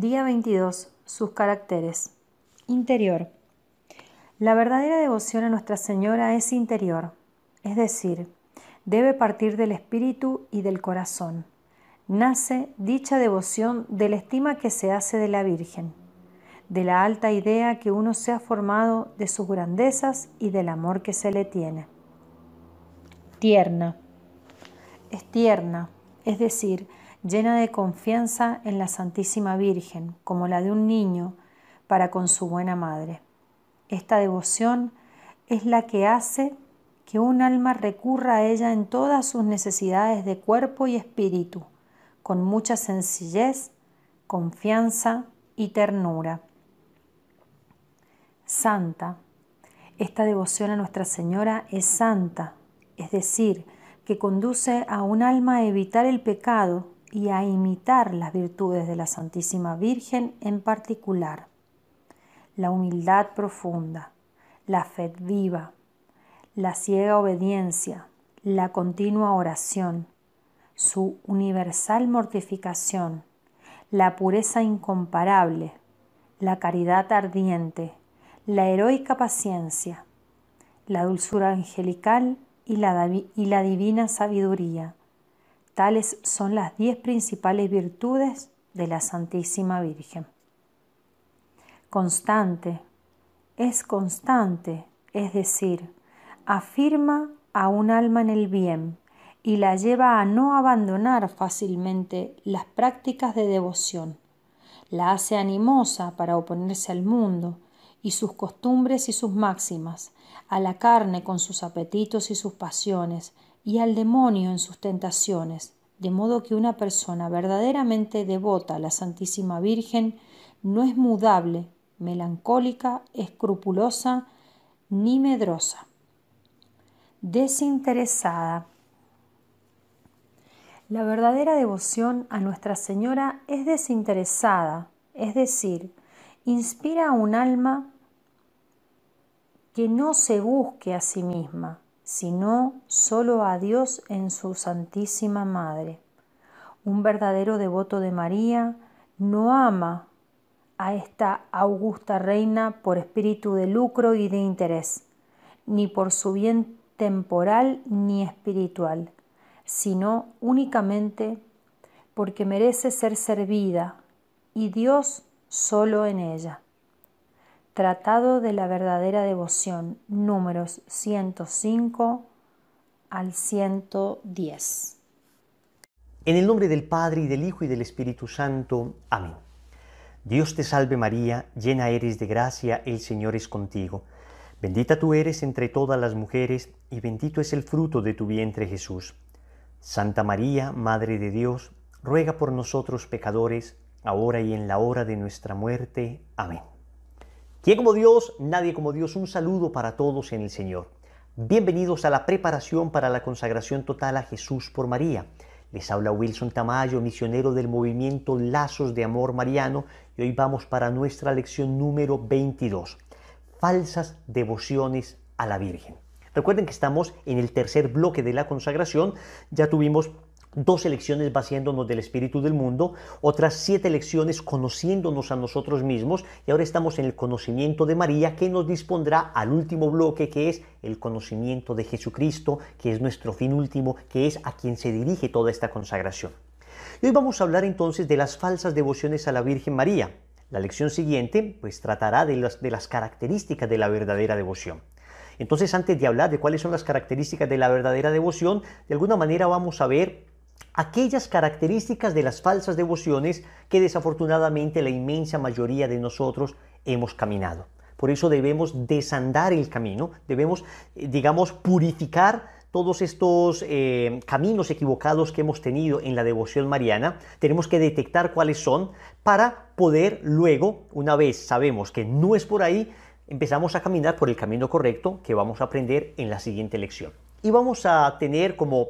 Día 22. Sus caracteres. Interior. La verdadera devoción a Nuestra Señora es interior, es decir, debe partir del espíritu y del corazón. Nace dicha devoción de la estima que se hace de la Virgen, de la alta idea que uno se ha formado de sus grandezas y del amor que se le tiene. Tierna. Es tierna, es decir, llena de confianza en la Santísima Virgen, como la de un niño, para con su buena madre. Esta devoción es la que hace que un alma recurra a ella en todas sus necesidades de cuerpo y espíritu, con mucha sencillez, confianza y ternura. Santa. Esta devoción a Nuestra Señora es santa, es decir, que conduce a un alma a evitar el pecado y a imitar las virtudes de la Santísima Virgen en particular, la humildad profunda, la fe viva, la ciega obediencia, la continua oración, su universal mortificación, la pureza incomparable, la caridad ardiente, la heroica paciencia, la dulzura angelical y la, y la divina sabiduría Tales son las diez principales virtudes de la Santísima Virgen. Constante. Es constante, es decir, afirma a un alma en el bien y la lleva a no abandonar fácilmente las prácticas de devoción. La hace animosa para oponerse al mundo y sus costumbres y sus máximas, a la carne con sus apetitos y sus pasiones, y al demonio en sus tentaciones, de modo que una persona verdaderamente devota a la Santísima Virgen no es mudable, melancólica, escrupulosa ni medrosa. Desinteresada. La verdadera devoción a Nuestra Señora es desinteresada, es decir, inspira a un alma que no se busque a sí misma, sino solo a Dios en su Santísima Madre. Un verdadero devoto de María no ama a esta augusta reina por espíritu de lucro y de interés, ni por su bien temporal ni espiritual, sino únicamente porque merece ser servida y Dios solo en ella. Tratado de la verdadera devoción, números 105 al 110. En el nombre del Padre y del Hijo y del Espíritu Santo. Amén. Dios te salve María, llena eres de gracia, el Señor es contigo. Bendita tú eres entre todas las mujeres, y bendito es el fruto de tu vientre Jesús. Santa María, Madre de Dios, ruega por nosotros pecadores, ahora y en la hora de nuestra muerte. Amén. ¿Quién como Dios? Nadie como Dios. Un saludo para todos en el Señor. Bienvenidos a la preparación para la consagración total a Jesús por María. Les habla Wilson Tamayo, misionero del movimiento Lazos de Amor Mariano, y hoy vamos para nuestra lección número 22, falsas devociones a la Virgen. Recuerden que estamos en el tercer bloque de la consagración, ya tuvimos dos elecciones vaciándonos del espíritu del mundo, otras siete elecciones conociéndonos a nosotros mismos y ahora estamos en el conocimiento de María que nos dispondrá al último bloque que es el conocimiento de Jesucristo, que es nuestro fin último, que es a quien se dirige toda esta consagración. hoy vamos a hablar entonces de las falsas devociones a la Virgen María. La lección siguiente pues tratará de las características de la verdadera devoción. Entonces antes de hablar de cuáles son las características de la verdadera devoción, de alguna manera vamos a ver aquellas características de las falsas devociones que desafortunadamente la inmensa mayoría de nosotros hemos caminado. Por eso debemos desandar el camino, debemos, eh, digamos, purificar todos estos eh, caminos equivocados que hemos tenido en la devoción mariana, tenemos que detectar cuáles son para poder luego, una vez sabemos que no es por ahí, empezamos a caminar por el camino correcto que vamos a aprender en la siguiente lección. Y vamos a tener como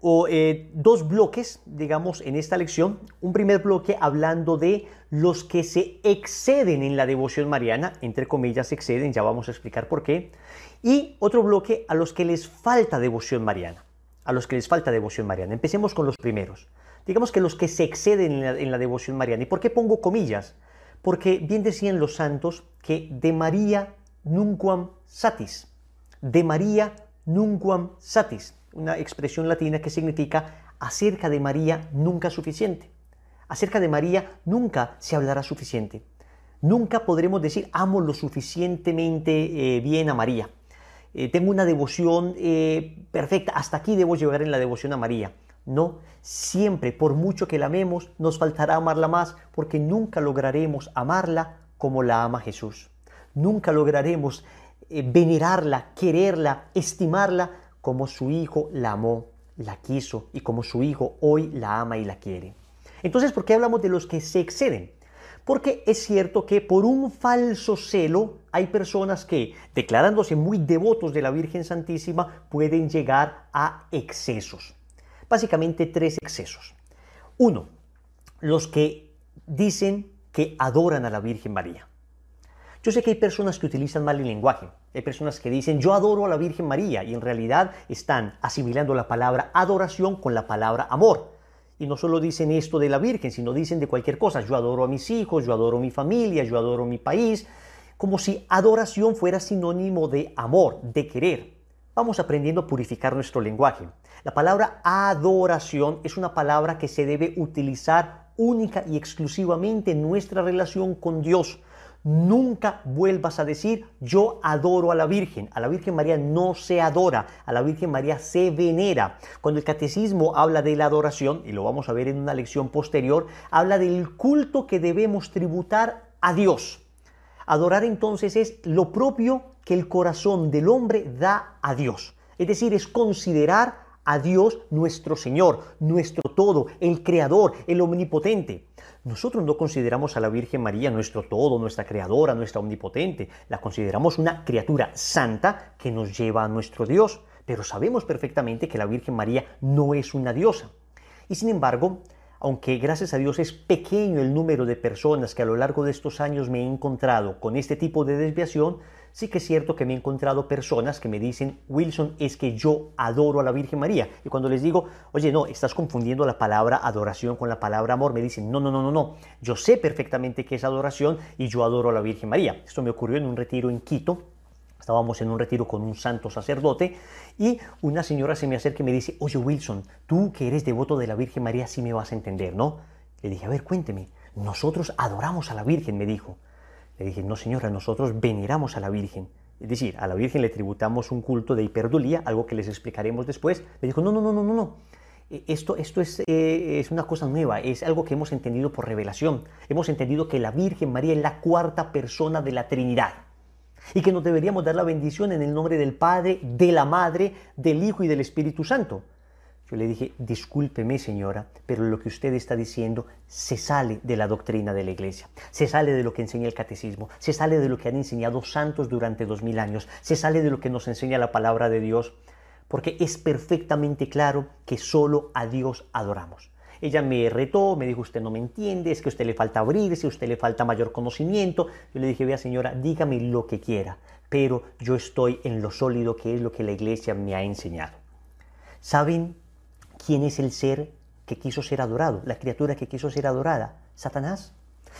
o, eh, dos bloques, digamos, en esta lección. Un primer bloque hablando de los que se exceden en la devoción mariana, entre comillas, exceden, ya vamos a explicar por qué. Y otro bloque a los que les falta devoción mariana. A los que les falta devoción mariana. Empecemos con los primeros. Digamos que los que se exceden en la, en la devoción mariana. ¿Y por qué pongo comillas? Porque bien decían los santos que de María nunquam satis. De María nunquam satis una expresión latina que significa acerca de María nunca suficiente. Acerca de María nunca se hablará suficiente. Nunca podremos decir amo lo suficientemente eh, bien a María. Eh, tengo una devoción eh, perfecta, hasta aquí debo llegar en la devoción a María. No, siempre, por mucho que la amemos, nos faltará amarla más porque nunca lograremos amarla como la ama Jesús. Nunca lograremos venerarla, quererla, estimarla como su hijo la amó, la quiso y como su hijo hoy la ama y la quiere. Entonces, ¿por qué hablamos de los que se exceden? Porque es cierto que por un falso celo hay personas que, declarándose muy devotos de la Virgen Santísima, pueden llegar a excesos. Básicamente tres excesos. Uno, los que dicen que adoran a la Virgen María. Yo sé que hay personas que utilizan mal el lenguaje. Hay personas que dicen yo adoro a la Virgen María y en realidad están asimilando la palabra adoración con la palabra amor. Y no solo dicen esto de la Virgen, sino dicen de cualquier cosa. Yo adoro a mis hijos, yo adoro mi familia, yo adoro mi país. Como si adoración fuera sinónimo de amor, de querer. Vamos aprendiendo a purificar nuestro lenguaje. La palabra adoración es una palabra que se debe utilizar única y exclusivamente en nuestra relación con Dios Nunca vuelvas a decir yo adoro a la Virgen. A la Virgen María no se adora, a la Virgen María se venera. Cuando el catecismo habla de la adoración, y lo vamos a ver en una lección posterior, habla del culto que debemos tributar a Dios. Adorar entonces es lo propio que el corazón del hombre da a Dios. Es decir, es considerar a Dios nuestro Señor, nuestro todo, el Creador, el Omnipotente nosotros no consideramos a la Virgen María nuestro todo, nuestra creadora, nuestra omnipotente. La consideramos una criatura santa que nos lleva a nuestro Dios. Pero sabemos perfectamente que la Virgen María no es una diosa. Y sin embargo, aunque gracias a Dios es pequeño el número de personas que a lo largo de estos años me he encontrado con este tipo de desviación, sí que es cierto que me he encontrado personas que me dicen, Wilson, es que yo adoro a la Virgen María. Y cuando les digo, oye, no, estás confundiendo la palabra adoración con la palabra amor, me dicen, no, no, no, no, no, yo sé perfectamente que es adoración y yo adoro a la Virgen María. Esto me ocurrió en un retiro en Quito, Estábamos en un retiro con un santo sacerdote y una señora se me acerca y me dice, oye Wilson, tú que eres devoto de la Virgen María, sí me vas a entender, ¿no? Le dije, a ver, cuénteme, nosotros adoramos a la Virgen, me dijo. Le dije, no señora, nosotros veneramos a la Virgen. Es decir, a la Virgen le tributamos un culto de hiperdulía, algo que les explicaremos después. Le dijo, no, no, no, no, no, no. E, esto, esto es, eh, es, una cosa nueva, es algo que hemos entendido por revelación. Hemos entendido que la Virgen María es la cuarta persona de la Trinidad y que nos deberíamos dar la bendición en el nombre del Padre, de la Madre, del Hijo y del Espíritu Santo. Yo le dije, discúlpeme señora, pero lo que usted está diciendo se sale de la doctrina de la iglesia, se sale de lo que enseña el catecismo, se sale de lo que han enseñado santos durante dos mil años, se sale de lo que nos enseña la palabra de Dios, porque es perfectamente claro que solo a Dios adoramos. Ella me retó, me dijo, usted no me entiende, es que a usted le falta abrirse, a usted le falta mayor conocimiento. Yo le dije, vea señora, dígame lo que quiera, pero yo estoy en lo sólido que es lo que la iglesia me ha enseñado. ¿Saben ¿Quién es el ser que quiso ser adorado? La criatura que quiso ser adorada. Satanás.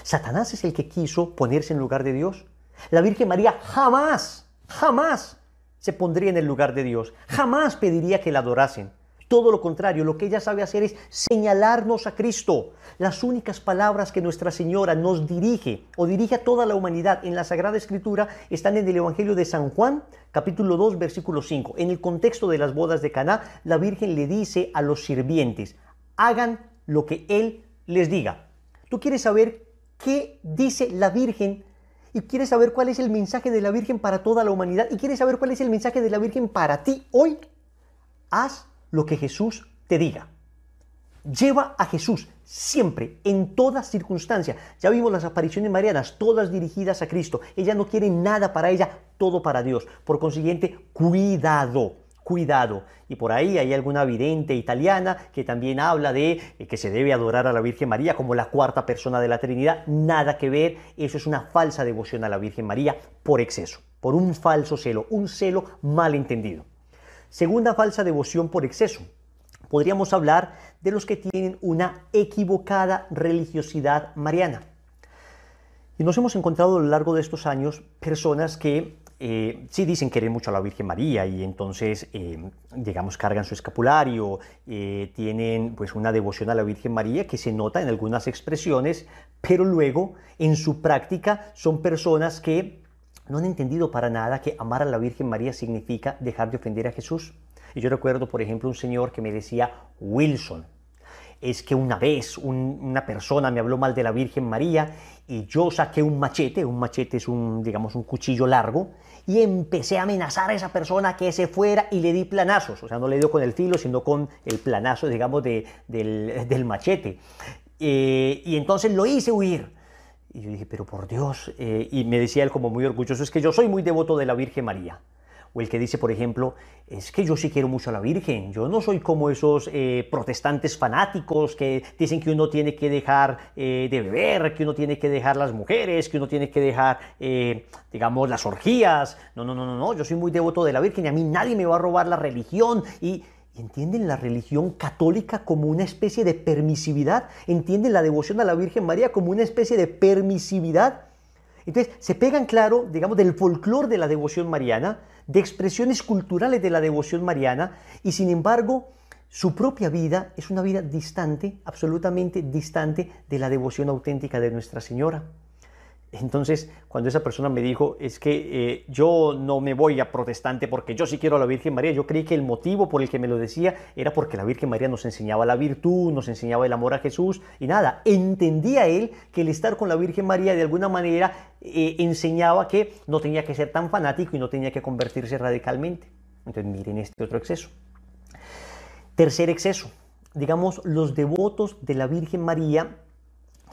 Satanás es el que quiso ponerse en lugar de Dios. La Virgen María jamás, jamás se pondría en el lugar de Dios. Jamás pediría que la adorasen. Todo lo contrario, lo que ella sabe hacer es señalarnos a Cristo. Las únicas palabras que Nuestra Señora nos dirige o dirige a toda la humanidad en la Sagrada Escritura están en el Evangelio de San Juan, capítulo 2, versículo 5. En el contexto de las bodas de Caná, la Virgen le dice a los sirvientes: "Hagan lo que él les diga." Tú quieres saber qué dice la Virgen y quieres saber cuál es el mensaje de la Virgen para toda la humanidad y quieres saber cuál es el mensaje de la Virgen para ti hoy. Haz lo que Jesús te diga. Lleva a Jesús siempre, en toda circunstancia. Ya vimos las apariciones marianas, todas dirigidas a Cristo. Ella no quiere nada para ella, todo para Dios. Por consiguiente, cuidado, cuidado. Y por ahí hay alguna vidente italiana que también habla de eh, que se debe adorar a la Virgen María como la cuarta persona de la Trinidad. Nada que ver, eso es una falsa devoción a la Virgen María por exceso, por un falso celo, un celo mal entendido. Segunda falsa devoción por exceso. Podríamos hablar de los que tienen una equivocada religiosidad mariana. Y nos hemos encontrado a lo largo de estos años personas que eh, sí dicen querer mucho a la Virgen María y entonces, eh, digamos, cargan su escapulario, eh, tienen pues una devoción a la Virgen María que se nota en algunas expresiones, pero luego en su práctica son personas que no han entendido para nada que amar a la Virgen María significa dejar de ofender a Jesús. Y yo recuerdo, por ejemplo, un señor que me decía, Wilson, es que una vez una persona me habló mal de la Virgen María y yo saqué un machete, un machete es un, digamos, un cuchillo largo, y empecé a amenazar a esa persona que se fuera y le di planazos, o sea, no le dio con el filo, sino con el planazo, digamos, de, del, machete. Eh, y entonces lo hice huir y yo dije, pero por Dios, eh, y me decía él como muy orgulloso, es que yo soy muy devoto de la Virgen María. O el que dice, por ejemplo, es que yo sí quiero mucho a la Virgen, yo no soy como esos eh, protestantes fanáticos que dicen que uno tiene que dejar eh, de beber, que uno tiene que dejar las mujeres, que uno tiene que dejar, digamos, las orgías. No, no, no, no, no, yo soy muy devoto de la Virgen y a mí nadie me va a robar la religión. Y entienden la religión católica como una especie de permisividad, entienden la devoción a la Virgen María como una especie de permisividad. Entonces, se pegan claro, digamos, del folclore de la devoción mariana, de expresiones culturales de la devoción mariana, y sin embargo, su propia vida es una vida distante, absolutamente distante de la devoción auténtica de Nuestra Señora. Entonces, cuando esa persona me dijo, es que eh, yo no me voy a protestante porque yo sí quiero a la Virgen María, yo creí que el motivo por el que me lo decía era porque la Virgen María nos enseñaba la virtud, nos enseñaba el amor a Jesús y nada, entendía él que el estar con la Virgen María de alguna manera eh, enseñaba que no tenía que ser tan fanático y no tenía que convertirse radicalmente. Entonces, miren este otro exceso. Tercer exceso, digamos, los devotos de la Virgen María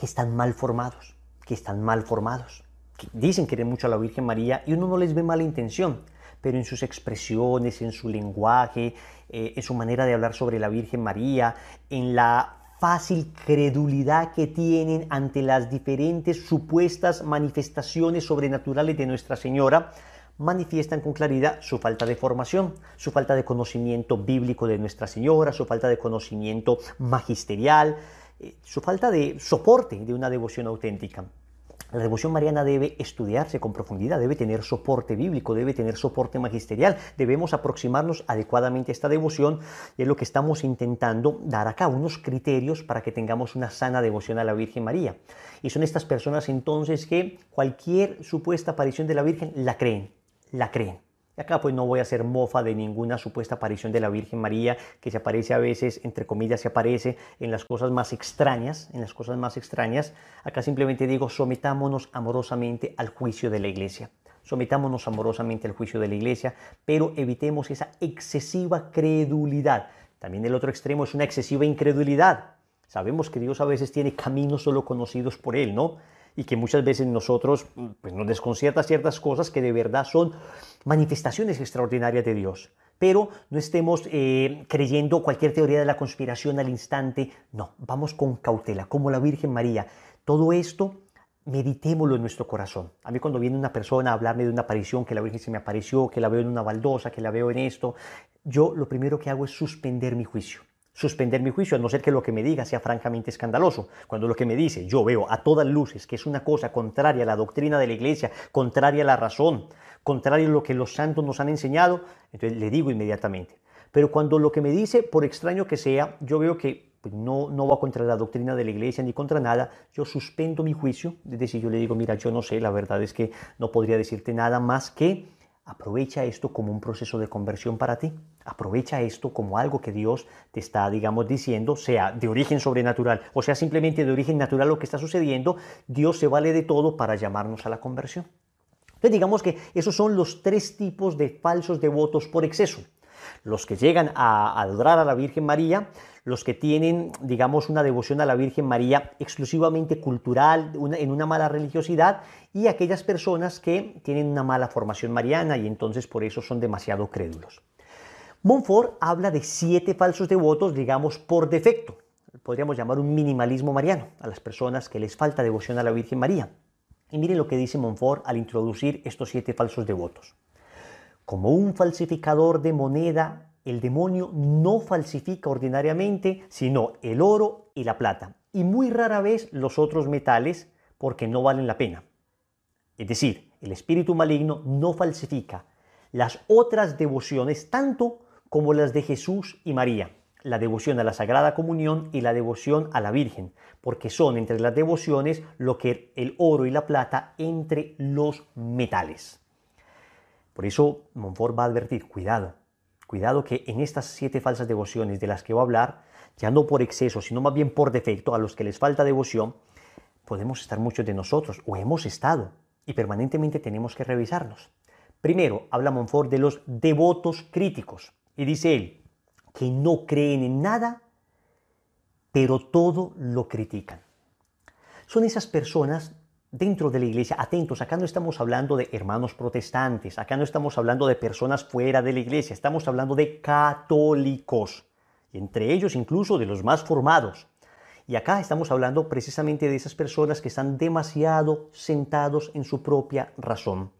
están mal formados que están mal formados, que dicen querer mucho a la Virgen María y uno no les ve mala intención, pero en sus expresiones, en su lenguaje, eh, en su manera de hablar sobre la Virgen María, en la fácil credulidad que tienen ante las diferentes supuestas manifestaciones sobrenaturales de Nuestra Señora, manifiestan con claridad su falta de formación, su falta de conocimiento bíblico de Nuestra Señora, su falta de conocimiento magisterial, eh, su falta de soporte de una devoción auténtica. La devoción mariana debe estudiarse con profundidad, debe tener soporte bíblico, debe tener soporte magisterial. Debemos aproximarnos adecuadamente a esta devoción y es lo que estamos intentando dar acá, unos criterios para que tengamos una sana devoción a la Virgen María. Y son estas personas entonces que cualquier supuesta aparición de la Virgen la creen, la creen. Y acá pues no voy a hacer mofa de ninguna supuesta aparición de la Virgen María, que se aparece a veces, entre comillas, se aparece en las cosas más extrañas, en las cosas más extrañas. Acá simplemente digo, sometámonos amorosamente al juicio de la iglesia. Sometámonos amorosamente al juicio de la iglesia, pero evitemos esa excesiva credulidad. También el otro extremo es una excesiva incredulidad. Sabemos que Dios a veces tiene caminos solo conocidos por Él, ¿no? y que muchas veces nosotros pues, nos desconcierta ciertas cosas que de verdad son manifestaciones extraordinarias de Dios. Pero no estemos eh, creyendo cualquier teoría de la conspiración al instante, no, vamos con cautela, como la Virgen María. Todo esto meditémoslo en nuestro corazón. A mí cuando viene una persona a hablarme de una aparición, que la Virgen se me apareció, que la veo en una baldosa, que la veo en esto, yo lo primero que hago es suspender mi juicio suspender mi juicio, a no ser que lo que me diga sea francamente escandaloso. Cuando lo que me dice yo veo a todas luces que es una cosa contraria a la doctrina de la iglesia, contraria a la razón, contraria a lo que los santos nos han enseñado, entonces le digo inmediatamente. Pero cuando lo que me dice, por extraño que sea, yo veo que pues, no, no va contra la doctrina de la iglesia ni contra nada, yo suspendo mi juicio, es decir, yo le digo, mira, yo no sé, la verdad es que no podría decirte nada más que Aprovecha esto como un proceso de conversión para ti. Aprovecha esto como algo que Dios te está, digamos, diciendo, sea de origen sobrenatural o sea simplemente de origen natural lo que está sucediendo. Dios se vale de todo para llamarnos a la conversión. Entonces digamos que esos son los tres tipos de falsos devotos por exceso. Los que llegan a adorar a la Virgen María, los que tienen, digamos, una devoción a la Virgen María exclusivamente cultural, en una mala religiosidad, y aquellas personas que tienen una mala formación mariana y entonces por eso son demasiado crédulos. Montfort habla de siete falsos devotos, digamos, por defecto. Podríamos llamar un minimalismo mariano a las personas que les falta devoción a la Virgen María. Y miren lo que dice Montfort al introducir estos siete falsos devotos. Como un falsificador de moneda el demonio no falsifica ordinariamente sino el oro y la plata, y muy rara vez los otros metales porque no valen la pena. Es decir, el espíritu maligno no falsifica las otras devociones tanto como las de Jesús y María, la devoción a la Sagrada Comunión y la devoción a la Virgen, porque son entre las devociones lo que el oro y la plata entre los metales. Por eso Monfort va a advertir, cuidado, Cuidado que en estas siete falsas devociones de las que voy a hablar, ya no por exceso, sino más bien por defecto, a los que les falta devoción, podemos estar muchos de nosotros, o hemos estado, y permanentemente tenemos que revisarnos. Primero, habla Monfort de los devotos críticos, y dice él, que no creen en nada, pero todo lo critican. Son esas personas dentro de la iglesia, atentos, acá no estamos hablando de hermanos protestantes, acá no estamos hablando de personas fuera de la iglesia, estamos hablando de católicos, entre ellos incluso de los más formados. Y acá estamos hablando precisamente de esas personas que están demasiado sentados en su propia razón.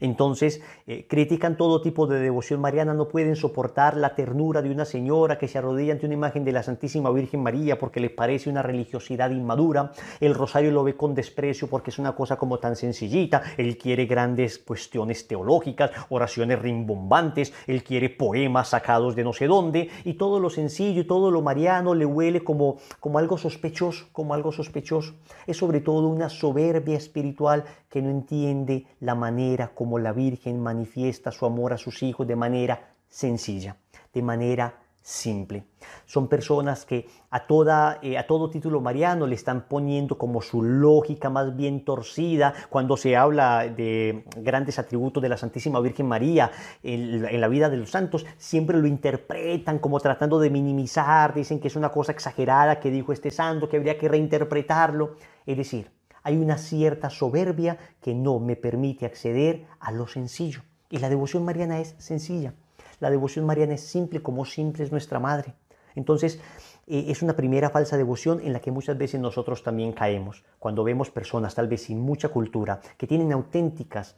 Entonces, eh, critican todo tipo de devoción mariana, no pueden soportar la ternura de una señora que se arrodilla ante una imagen de la Santísima Virgen María porque le parece una religiosidad inmadura, el rosario lo ve con desprecio porque es una cosa como tan sencillita, él quiere grandes cuestiones teológicas, oraciones rimbombantes, él quiere poemas sacados de no sé dónde, y todo lo sencillo y todo lo mariano le huele como, como algo sospechoso, como algo sospechoso. Es sobre todo una soberbia espiritual que no entiende la manera como como la Virgen manifiesta su amor a sus hijos de manera sencilla, de manera simple. Son personas que a, toda, eh, a todo título mariano le están poniendo como su lógica más bien torcida cuando se habla de grandes atributos de la Santísima Virgen María en, en la vida de los santos, siempre lo interpretan como tratando de minimizar, dicen que es una cosa exagerada que dijo este santo, que habría que reinterpretarlo. Es decir, hay una cierta soberbia que no me permite acceder a lo sencillo. Y la devoción mariana es sencilla. La devoción mariana es simple como simple es nuestra madre. Entonces, eh, es una primera falsa devoción en la que muchas veces nosotros también caemos. Cuando vemos personas, tal vez sin mucha cultura, que tienen auténticas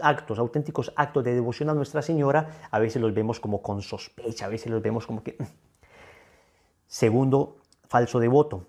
actos, auténticos actos de devoción a Nuestra Señora, a veces los vemos como con sospecha, a veces los vemos como que... Mm. Segundo, falso devoto.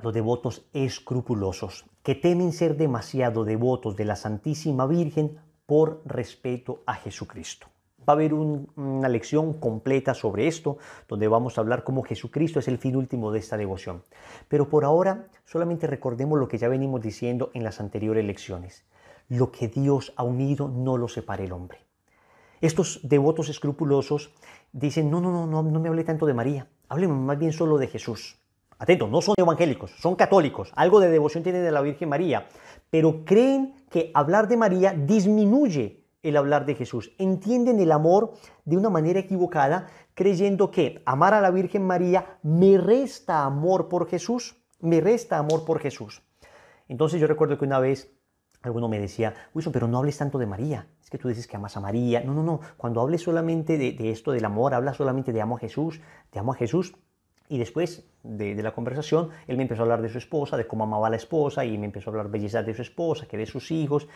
Los devotos escrupulosos que temen ser demasiado devotos de la Santísima Virgen por respeto a Jesucristo. Va a haber una lección completa sobre esto, donde vamos a hablar cómo Jesucristo es el fin último de esta devoción. Pero por ahora solamente recordemos lo que ya venimos diciendo en las anteriores lecciones. Lo que Dios ha unido no lo separa el hombre. Estos devotos escrupulosos dicen, no, no, no, no, no me hable tanto de María, hábleme más bien solo de Jesús atento, no son evangélicos, son católicos, algo de devoción tienen de la Virgen María, pero creen que hablar de María disminuye el hablar de Jesús. Entienden el amor de una manera equivocada, creyendo que amar a la Virgen María me resta amor por Jesús, me resta amor por Jesús. Entonces yo recuerdo que una vez alguno me decía, Wilson, pero no hables tanto de María, es que tú dices que amas a María. No, no, no, cuando hables solamente de, esto del amor, hablas solamente de amo a Jesús, te amo a Jesús, y después de, la conversación, él me empezó a hablar de su esposa, de cómo amaba a la esposa, y me empezó a hablar belleza de su esposa, que de sus hijos.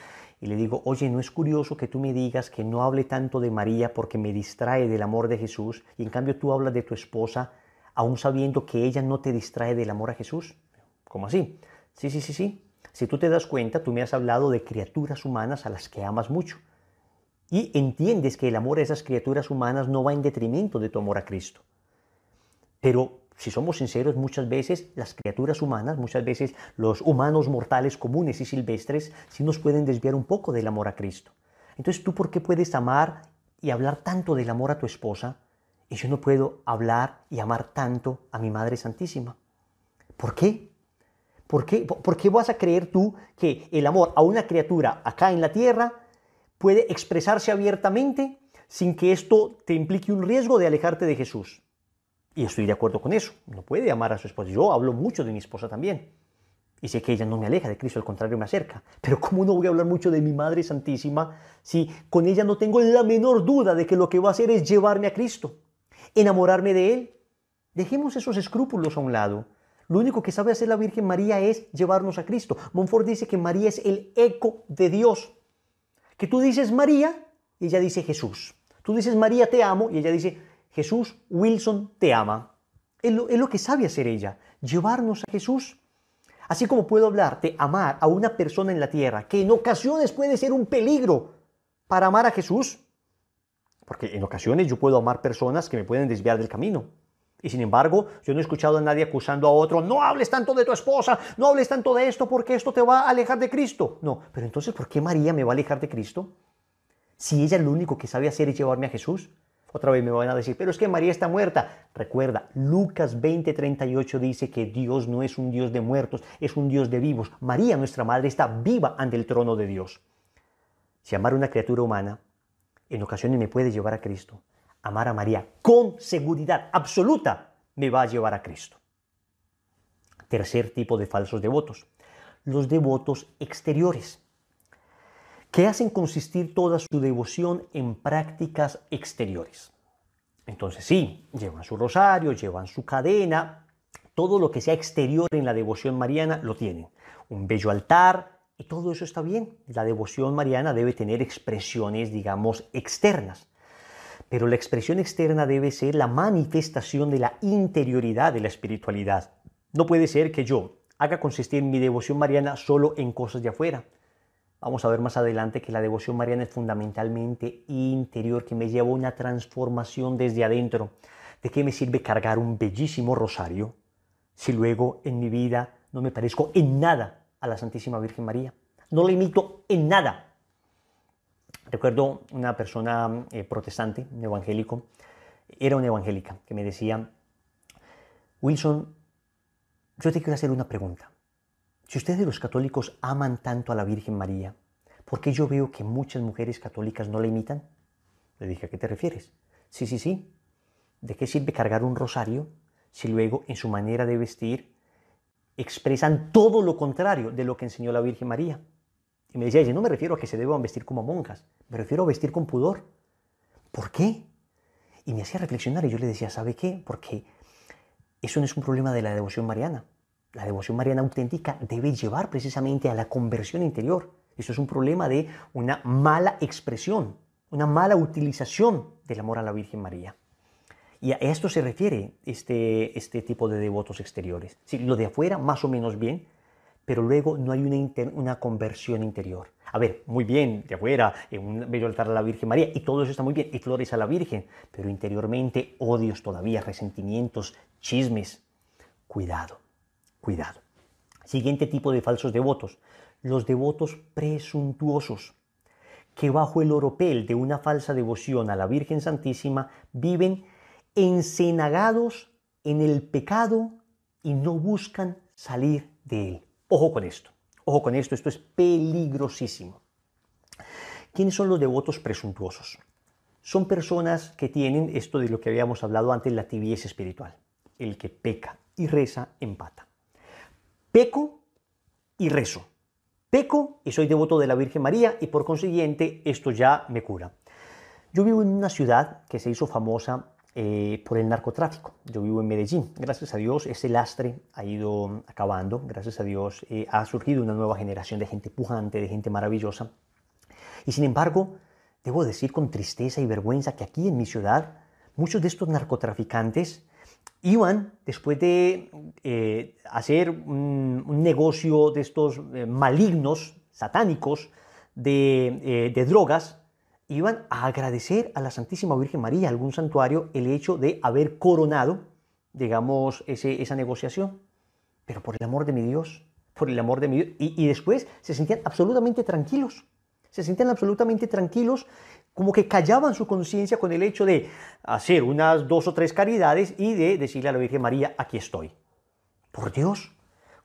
Y le digo, oye, ¿no es curioso que tú me digas que no hable tanto de María porque me distrae del amor de Jesús, y en cambio tú hablas de tu esposa aún sabiendo que ella no te distrae del amor a Jesús? ¿Cómo así? Sí, sí, sí, sí. Si tú te das cuenta, tú me has hablado de criaturas humanas a las que amas mucho. Y entiendes que el amor a esas criaturas humanas no va en detrimento de tu amor a Cristo. Pero si somos sinceros, muchas veces las criaturas humanas, muchas veces los humanos mortales comunes y silvestres, sí nos pueden desviar un poco del amor a Cristo. Entonces, ¿tú por qué puedes amar y hablar tanto del amor a tu esposa y yo no puedo hablar y amar tanto a mi Madre Santísima? ¿Por qué? ¿Por qué, vas a creer tú que el amor a una criatura acá en la tierra puede expresarse abiertamente sin que esto te implique un riesgo de alejarte de Jesús? Y estoy de acuerdo con eso. No puede amar a su esposa. Yo hablo mucho de mi esposa también. Y sé que ella no me aleja de Cristo, al contrario, me acerca. Pero ¿cómo no voy a hablar mucho de mi Madre Santísima si con ella no tengo la menor duda de que lo que va a hacer es llevarme a Cristo, enamorarme de Él? Dejemos esos escrúpulos a un lado. Lo único que sabe hacer la Virgen María es llevarnos a Cristo. monfort dice que María es el eco de Dios. Que tú dices María y ella dice Jesús. Tú dices María te amo y ella dice Jesús Wilson te ama. Es lo, que sabe hacer ella, llevarnos a Jesús. Así como puedo hablarte, amar a una persona en la tierra, que en ocasiones puede ser un peligro para amar a Jesús, porque en ocasiones yo puedo amar personas que me pueden desviar del camino. Y sin embargo, yo no he escuchado a nadie acusando a otro, no hables tanto de tu esposa, no hables tanto de esto porque esto te va a alejar de Cristo. No, pero entonces, ¿por qué María me va a alejar de Cristo? Si ella lo único que sabe hacer es llevarme a Jesús. Otra vez me van a decir, pero es que María está muerta. Recuerda, Lucas 38 dice que Dios no es un Dios de muertos, es un Dios de vivos. María, nuestra madre, está viva ante el trono de Dios. Si amar a una criatura humana en ocasiones me puede llevar a Cristo, amar a María con seguridad absoluta me va a llevar a Cristo. Tercer tipo de falsos devotos, los devotos exteriores que hacen consistir toda su devoción en prácticas exteriores. Entonces sí, llevan su rosario, llevan su cadena, todo lo que sea exterior en la devoción mariana lo tienen. Un bello altar, y todo eso está bien. La devoción mariana debe tener expresiones, digamos, externas. Pero la expresión externa debe ser la manifestación de la interioridad de la espiritualidad. No puede ser que yo haga consistir mi devoción mariana solo en cosas de afuera. Vamos a ver más adelante que la devoción mariana es fundamentalmente interior, que me lleva a una transformación desde adentro. ¿De qué me sirve cargar un bellísimo rosario si luego en mi vida no me parezco en nada a la Santísima Virgen María? No le imito en nada. Recuerdo una persona eh, protestante, un evangélico, era una evangélica, que me decía, Wilson, yo te quiero hacer una pregunta. Si ustedes los católicos aman tanto a la Virgen María, ¿por qué yo veo que muchas mujeres católicas no la imitan? Le dije, ¿a qué te refieres? Sí, sí, sí. ¿De qué sirve cargar un rosario si luego en su manera de vestir expresan todo lo contrario de lo que enseñó la Virgen María? Y me decía, no me refiero a que se deban vestir como monjas, me refiero a vestir con pudor. ¿Por qué? Y me hacía reflexionar y yo le decía, ¿sabe qué? Porque eso no es un problema de la devoción mariana. La devoción mariana auténtica debe llevar precisamente a la conversión interior. Eso es un problema de una mala expresión, una mala utilización del amor a la Virgen María. Y a esto se refiere este, este tipo de devotos exteriores. Sí, lo de afuera más o menos bien, pero luego no hay una, una conversión interior. A ver, muy bien, de afuera, en un bello altar a la Virgen María, y todo eso está muy bien, y flores a la Virgen, pero interiormente odios todavía, resentimientos, chismes. Cuidado cuidado. Siguiente tipo de falsos devotos, los devotos presuntuosos, que bajo el oropel de una falsa devoción a la Virgen Santísima viven encenagados en el pecado y no buscan salir de él. Ojo con esto, ojo con esto, esto es peligrosísimo. ¿Quiénes son los devotos presuntuosos? Son personas que tienen esto de lo que habíamos hablado antes, la tibieza espiritual. El que peca y reza empata. Peco y rezo. Peco y soy devoto de la Virgen María y por consiguiente esto ya me cura. Yo vivo en una ciudad que se hizo famosa eh, por el narcotráfico. Yo vivo en Medellín. Gracias a Dios ese lastre ha ido acabando. Gracias a Dios eh, ha surgido una nueva generación de gente pujante, de gente maravillosa. Y sin embargo, debo decir con tristeza y vergüenza que aquí en mi ciudad muchos de estos narcotraficantes iban, después de eh, hacer un, negocio de estos eh, malignos, satánicos, eh, de, drogas, iban a agradecer a la Santísima Virgen María, algún santuario, el hecho de haber coronado, digamos, esa negociación. Pero por el amor de mi Dios, por el amor de mi Dios. y después se sentían absolutamente tranquilos. Se sentían absolutamente tranquilos como que callaban su conciencia con el hecho de hacer unas dos o tres caridades y de decirle a la Virgen María, aquí estoy. Por Dios,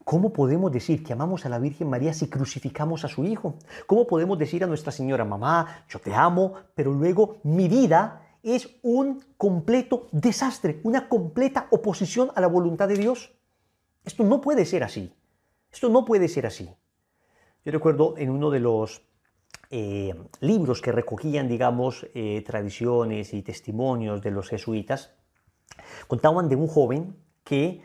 ¿cómo podemos decir que amamos a la Virgen María si crucificamos a su Hijo? ¿Cómo podemos decir a Nuestra Señora, mamá, yo te amo, pero luego mi vida es un completo desastre, una completa oposición a la voluntad de Dios? Esto no puede ser así. Esto no puede ser así. Yo recuerdo en uno de los eh, libros que recogían, digamos, eh, tradiciones y testimonios de los jesuitas, contaban de un joven que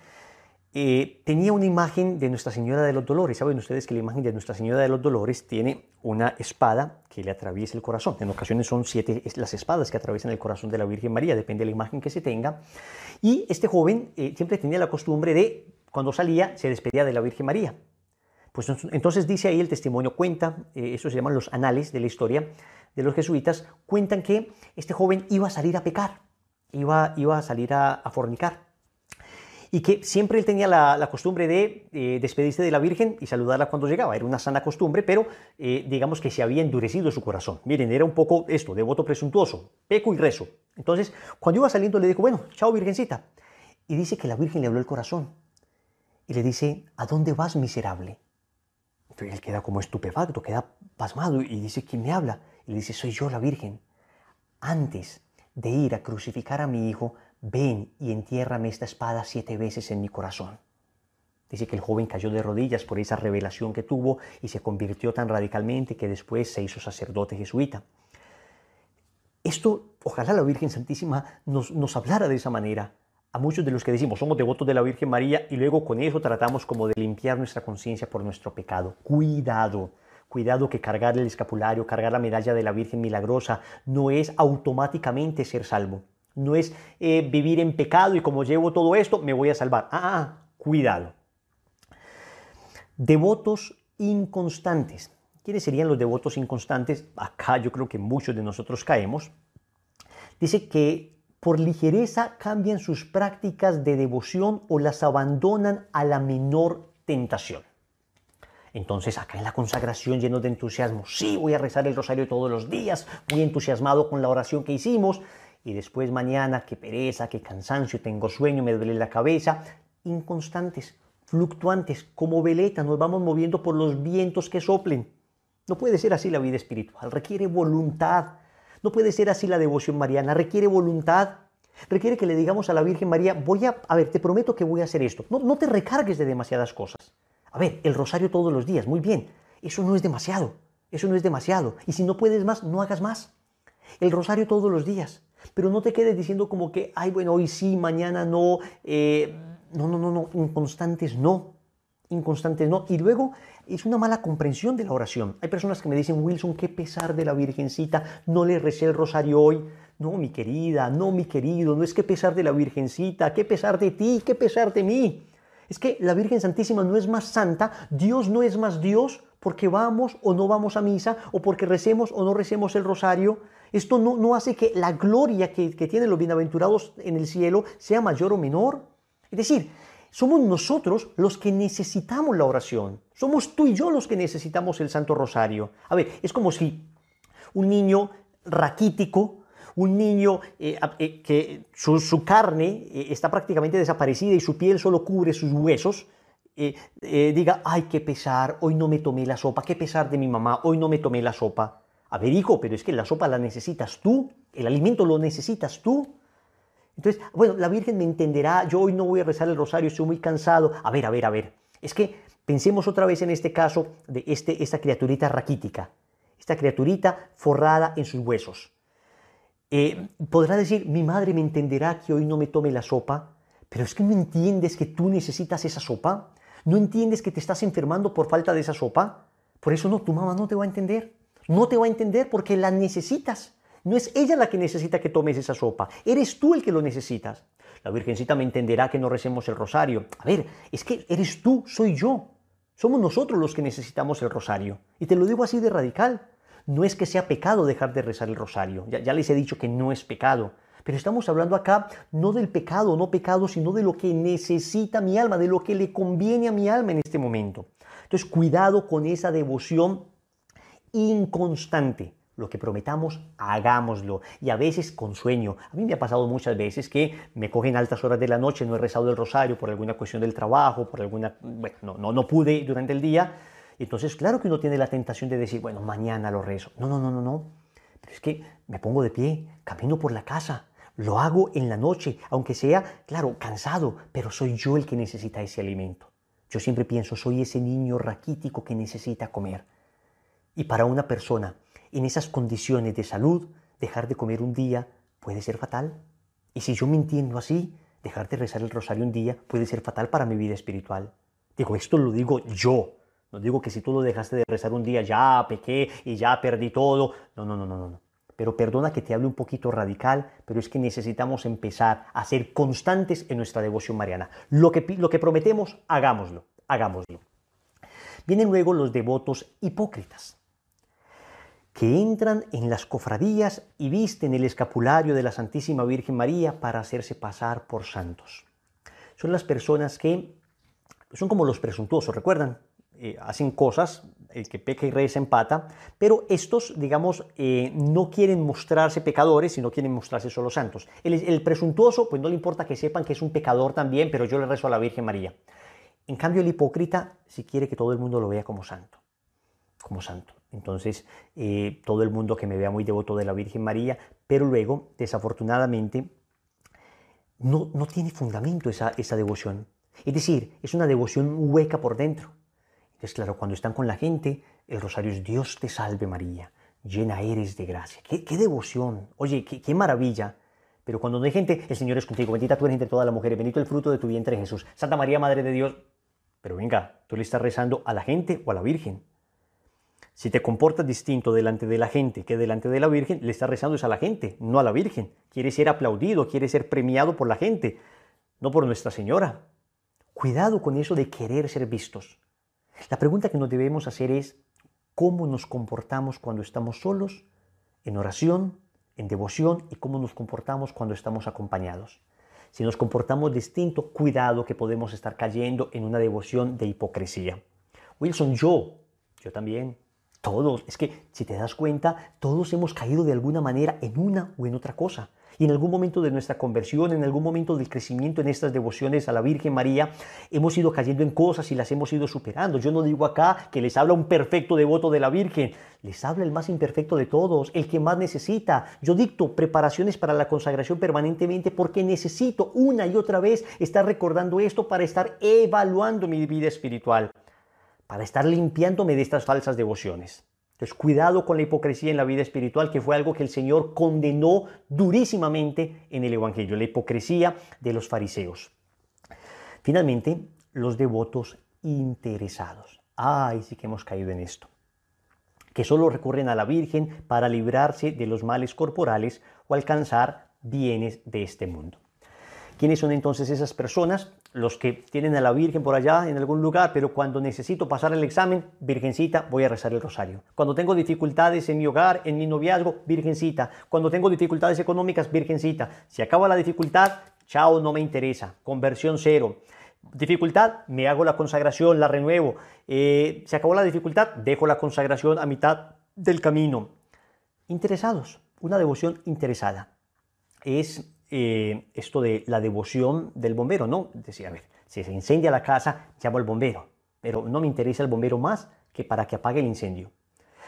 eh, tenía una imagen de Nuestra Señora de los Dolores. Saben ustedes que la imagen de Nuestra Señora de los Dolores tiene una espada que le atraviesa el corazón. En ocasiones son siete las espadas que atraviesan el corazón de la Virgen María, depende de la imagen que se tenga. Y este joven siempre tenía la costumbre de, cuando salía, se despedía de la Virgen María. Pues entonces dice ahí el testimonio, cuenta, eh, eso se llaman los anales de la historia de los jesuitas, cuentan que este joven iba a salir a pecar, iba, iba a salir a, fornicar y que siempre él tenía la, costumbre de eh, despedirse de la Virgen y saludarla cuando llegaba. Era una sana costumbre, pero eh, digamos que se había endurecido su corazón. Miren, era un poco esto, devoto presuntuoso, peco y rezo. Entonces, cuando iba saliendo le dijo, bueno, chao Virgencita. Y dice que la Virgen le habló el corazón y le dice, ¿a dónde vas, miserable? él queda como estupefacto, queda pasmado y dice, ¿quién me habla? Y le dice, soy yo la Virgen. Antes de ir a crucificar a mi hijo, ven y entiérrame esta espada siete veces en mi corazón. Dice que el joven cayó de rodillas por esa revelación que tuvo y se convirtió tan radicalmente que después se hizo sacerdote jesuita. Esto, ojalá la Virgen Santísima nos hablara de esa manera, a muchos de los que decimos somos devotos de la Virgen María y luego con eso tratamos como de limpiar nuestra conciencia por nuestro pecado. Cuidado, cuidado que cargar el escapulario, cargar la medalla de la Virgen milagrosa no es automáticamente ser salvo. No es eh, vivir en pecado y como llevo todo esto me voy a salvar. Ah, ah, cuidado. Devotos inconstantes. ¿Quiénes serían los devotos inconstantes? Acá yo creo que muchos de nosotros caemos. Dice que por ligereza cambian sus prácticas de devoción o las abandonan a la menor tentación. Entonces acá en la consagración lleno de entusiasmo, sí, voy a rezar el rosario todos los días, muy entusiasmado con la oración que hicimos, y después mañana, qué pereza, qué cansancio, tengo sueño, me duele la cabeza, inconstantes, fluctuantes, como veleta, nos vamos moviendo por los vientos que soplen. No puede ser así la vida espiritual, requiere voluntad, no puede ser así la devoción mariana, requiere voluntad, requiere que le digamos a la Virgen María, voy a, a ver, te prometo que voy a hacer esto. No, te recargues de demasiadas cosas. A ver, el rosario todos los días, muy bien, eso no es demasiado, eso no es demasiado. Y si no puedes más, no hagas más. El rosario todos los días, pero no te quedes diciendo como que, ay, bueno, hoy sí, mañana no, eh, no, no, no, no, inconstantes no, inconstantes no. Y luego es una mala comprensión de la oración. Hay personas que me dicen, Wilson, qué pesar de la Virgencita, no le recé el rosario hoy. No, mi querida, no, mi querido, no es que pesar de la Virgencita, qué pesar de ti, qué pesar de mí. Es que la Virgen Santísima no es más santa, Dios no es más Dios porque vamos o no vamos a misa, o porque recemos o no recemos el rosario. Esto no, no hace que la gloria que, que tienen los bienaventurados en el cielo sea mayor o menor. Es decir, somos nosotros los que necesitamos la oración. Somos tú y yo los que necesitamos el Santo Rosario. A ver, es como si un niño raquítico, un niño eh, eh, que su, carne eh, está prácticamente desaparecida y su piel solo cubre sus huesos, diga, ay, qué pesar, hoy no me tomé la sopa, qué pesar de mi mamá, hoy no me tomé la sopa. A ver, hijo, pero es que la sopa la necesitas tú, el alimento lo necesitas tú. Entonces, bueno, la Virgen me entenderá, yo hoy no voy a rezar el rosario, estoy muy cansado. A ver, a ver, a ver. Es que pensemos otra vez en este caso de este, esta criaturita raquítica, esta criaturita forrada en sus huesos. Eh, podrá decir, mi madre me entenderá que hoy no me tome la sopa, pero es que no entiendes que tú necesitas esa sopa. No entiendes que te estás enfermando por falta de esa sopa. Por eso no, tu mamá no te va a entender. No te va a entender porque la necesitas. No es ella la que necesita que tomes esa sopa, eres tú el que lo necesitas. La Virgencita me entenderá que no recemos el rosario. A ver, es que eres tú, soy yo. Somos nosotros los que necesitamos el rosario. Y te lo digo así de radical. No es que sea pecado dejar de rezar el rosario. Ya, les he dicho que no es pecado. Pero estamos hablando acá no del pecado, no pecado, sino de lo que necesita mi alma, de lo que le conviene a mi alma en este momento. Entonces, cuidado con esa devoción inconstante lo que prometamos, hagámoslo. Y a veces con sueño. A mí me ha pasado muchas veces que me cogen altas horas de la noche, no he rezado el rosario por alguna cuestión del trabajo, por alguna... Bueno, no, no, no pude durante el día. Entonces, claro que uno tiene la tentación de decir, bueno, mañana lo rezo. No, no, no, no, no. Pero es que me pongo de pie, camino por la casa, lo hago en la noche, aunque sea, claro, cansado, pero soy yo el que necesita ese alimento. Yo siempre pienso, soy ese niño raquítico que necesita comer. Y para una persona en esas condiciones de salud, dejar de comer un día puede ser fatal. Y si yo me entiendo así, dejar de rezar el rosario un día puede ser fatal para mi vida espiritual. Digo, esto lo digo yo. No digo que si tú lo dejaste de rezar un día ya pequé y ya perdí todo. No, no, no, no, no. Pero perdona que te hable un poquito radical, pero es que necesitamos empezar a ser constantes en nuestra devoción mariana. Lo que, lo que prometemos, hagámoslo, hagámoslo. Vienen luego los devotos hipócritas que entran en las cofradías y visten el escapulario de la Santísima Virgen María para hacerse pasar por santos. Son las personas que pues, son como los presuntuosos, ¿recuerdan? Eh, hacen cosas, el que peca y reza empata, pero estos, digamos, eh, no quieren mostrarse pecadores, sino quieren mostrarse solo santos. El, el presuntuoso, pues no le importa que sepan que es un pecador también, pero yo le rezo a la Virgen María. En cambio, el hipócrita, si quiere que todo el mundo lo vea como santo, como santo. Entonces, eh, todo el mundo que me vea muy devoto de la Virgen María, pero luego, desafortunadamente, no, tiene fundamento esa, devoción. Es decir, es una devoción hueca por dentro. Entonces, claro, cuando están con la gente, el rosario es Dios te salve María, llena eres de gracia. ¡Qué, devoción! Oye, qué, qué, maravilla. Pero cuando no hay gente, el Señor es contigo, bendita tú eres entre todas las mujeres, bendito el fruto de tu vientre Jesús. Santa María, Madre de Dios. Pero venga, tú le estás rezando a la gente o a la Virgen. Si te comportas distinto delante de la gente que delante de la Virgen, le estás rezando es a la gente, no a la Virgen. Quiere ser aplaudido, quiere ser premiado por la gente, no por Nuestra Señora. Cuidado con eso de querer ser vistos. La pregunta que nos debemos hacer es, ¿cómo nos comportamos cuando estamos solos, en oración, en devoción, y cómo nos comportamos cuando estamos acompañados? Si nos comportamos distinto, cuidado que podemos estar cayendo en una devoción de hipocresía. Wilson, yo, yo también, todos, es que si te das cuenta, todos hemos caído de alguna manera en una o en otra cosa. Y en algún momento de nuestra conversión, en algún momento del crecimiento en estas devociones a la Virgen María, hemos ido cayendo en cosas y las hemos ido superando. Yo no digo acá que les habla un perfecto devoto de la Virgen, les habla el más imperfecto de todos, el que más necesita. Yo dicto preparaciones para la consagración permanentemente porque necesito una y otra vez estar recordando esto para estar evaluando mi vida espiritual para estar limpiándome de estas falsas devociones. Entonces, cuidado con la hipocresía en la vida espiritual, que fue algo que el Señor condenó durísimamente en el Evangelio, la hipocresía de los fariseos. Finalmente, los devotos interesados. Ay, sí que hemos caído en esto. Que solo recurren a la Virgen para librarse de los males corporales o alcanzar bienes de este mundo. ¿Quiénes son entonces esas personas? Los que tienen a la Virgen por allá en algún lugar, pero cuando necesito pasar el examen, Virgencita, voy a rezar el rosario. Cuando tengo dificultades en mi hogar, en mi noviazgo, Virgencita. Cuando tengo dificultades económicas, Virgencita. Si acaba la dificultad, chao, no me interesa. Conversión cero. Dificultad, me hago la consagración, la renuevo. Eh, se acabó la dificultad, dejo la consagración a mitad del camino. Interesados, una devoción interesada. Es eh, esto de la devoción del bombero, ¿no? Decía, a ver, si se incendia la casa, llamo al bombero, pero no me interesa el bombero más que para que apague el incendio.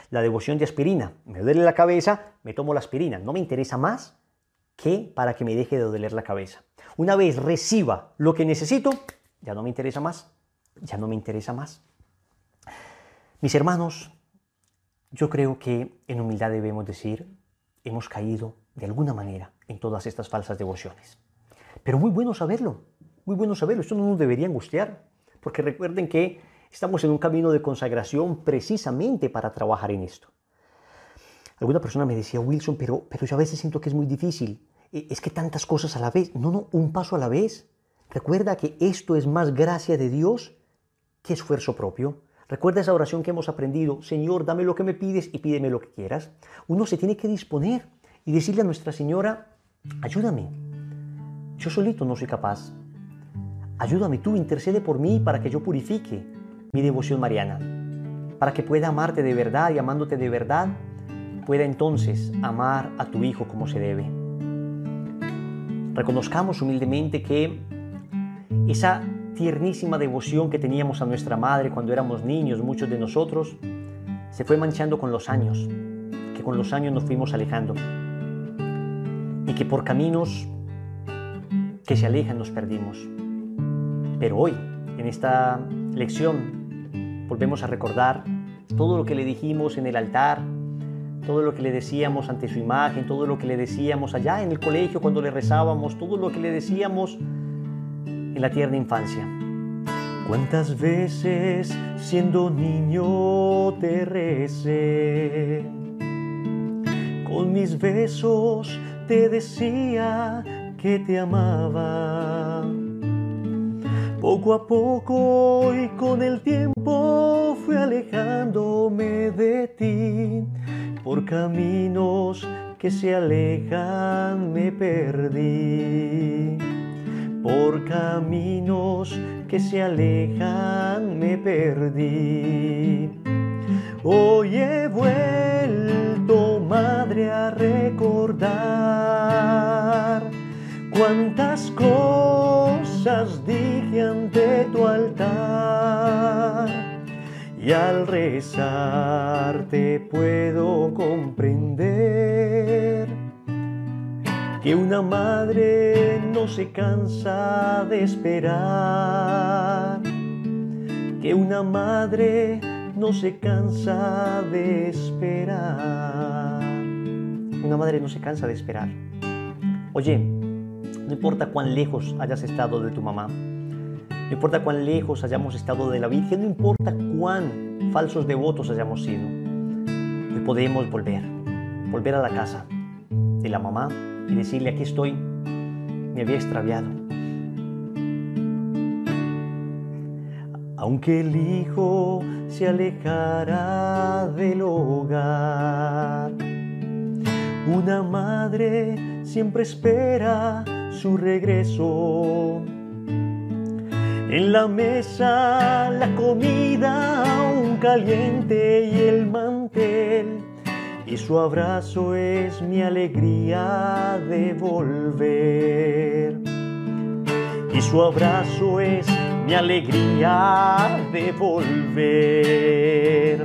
La devoción de aspirina, me duele la cabeza, me tomo la aspirina, no me interesa más que para que me deje de doler la cabeza. Una vez reciba lo que necesito, ya no me interesa más, ya no me interesa más. Mis hermanos, yo creo que en humildad debemos decir, hemos caído de alguna manera en todas estas falsas devociones. Pero muy bueno saberlo, muy bueno saberlo, esto no nos debería angustiar, porque recuerden que estamos en un camino de consagración precisamente para trabajar en esto. Alguna persona me decía, Wilson, pero, pero yo a veces siento que es muy difícil, e, es que tantas cosas a la vez, no, no, un paso a la vez. Recuerda que esto es más gracia de Dios que esfuerzo propio. Recuerda esa oración que hemos aprendido, Señor, dame lo que me pides y pídeme lo que quieras. Uno se tiene que disponer y decirle a Nuestra Señora, Ayúdame. Yo solito no soy capaz. Ayúdame tú, intercede por mí para que yo purifique mi devoción mariana, para que pueda amarte de verdad y amándote de verdad, pueda entonces amar a tu Hijo como se debe. Reconozcamos humildemente que esa tiernísima devoción que teníamos a nuestra madre cuando éramos niños, muchos de nosotros, se fue manchando con los años, que con los años nos fuimos alejando y que por caminos que se alejan nos perdimos. Pero hoy, en esta lección, volvemos a recordar todo lo que le dijimos en el altar, todo lo que le decíamos ante su imagen, todo lo que le decíamos allá en el colegio cuando le rezábamos, todo lo que le decíamos en la tierna infancia. ¿Cuántas veces siendo niño te recé? Con mis besos te decía que te amaba. Poco a poco y con el tiempo fui alejándome de ti. Por caminos que se alejan me perdí. Por caminos que se alejan me perdí. Hoy he vuelto, madre, a recordar cuántas cosas dije ante tu altar. Y al rezar te puedo comprender que una madre no se cansa de esperar, que una madre no se cansa de esperar. Una madre no se cansa de esperar. Oye, no importa cuán lejos hayas estado de tu mamá, no importa cuán lejos hayamos estado de la Virgen, no importa cuán falsos devotos hayamos sido, hoy podemos volver, volver a la casa de la mamá y decirle, aquí estoy, me había extraviado, aunque el hijo se alejara del hogar. Una madre siempre espera su regreso. En la mesa la comida aún caliente y el mantel y su abrazo es mi alegría de volver. Y su abrazo es mi alegría de volver.